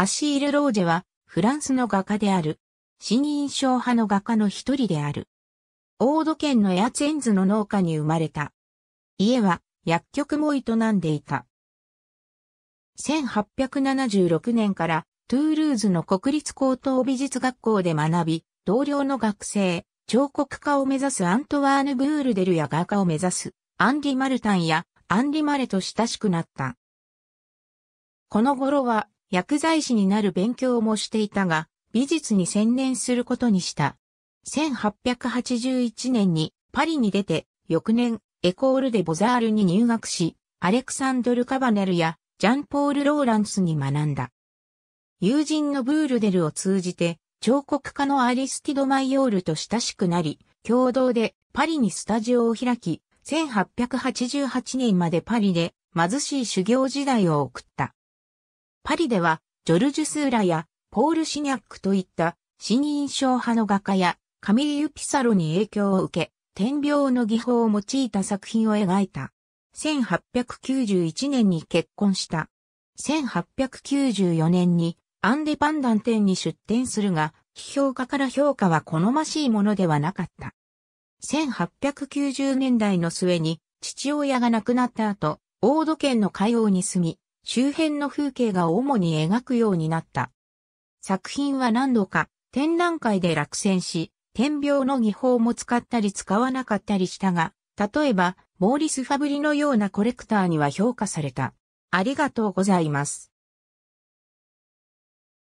アシール・ロージェは、フランスの画家である。新印象派の画家の一人である。オード県のエアツェンズの農家に生まれた。家は薬局も営んでいた。1876年からトゥールーズの国立高等美術学校で学び、同僚の学生、彫刻家を目指すアントワーヌ・ブールデルや画家を目指すアンリ・マルタンやアンリ・マレと親しくなった。この頃は薬剤師になる勉強もしていたが、美術に専念することにした。1881年にパリに出て、翌年、エコールでボザールに入学し、アレクサンドル・カバネルやジャンポール・ローランスに学んだ。友人のブールデルを通じて、彫刻家のアリスティド・マイオールと親しくなり、共同でパリにスタジオを開き、1888年までパリで貧しい修行時代を送った。パリでは、ジョルジュ・スーラやポール・シニャックといった新印象派の画家やカミリユ・ピサロに影響を受け、天描の技法を用いた作品を描いた。1891年に結婚した。1894年にアンデパンダン店に出展するが、批評家から評価は好ましいものではなかった。1890年代の末に父親が亡くなった後、大土県の海洋に住み、周辺の風景が主に描くようになった。作品は何度か展覧会で落選し、点描の技法も使ったり使わなかったりしたが、例えば、モーリス・ファブリのようなコレクターには評価された。ありがとうございます。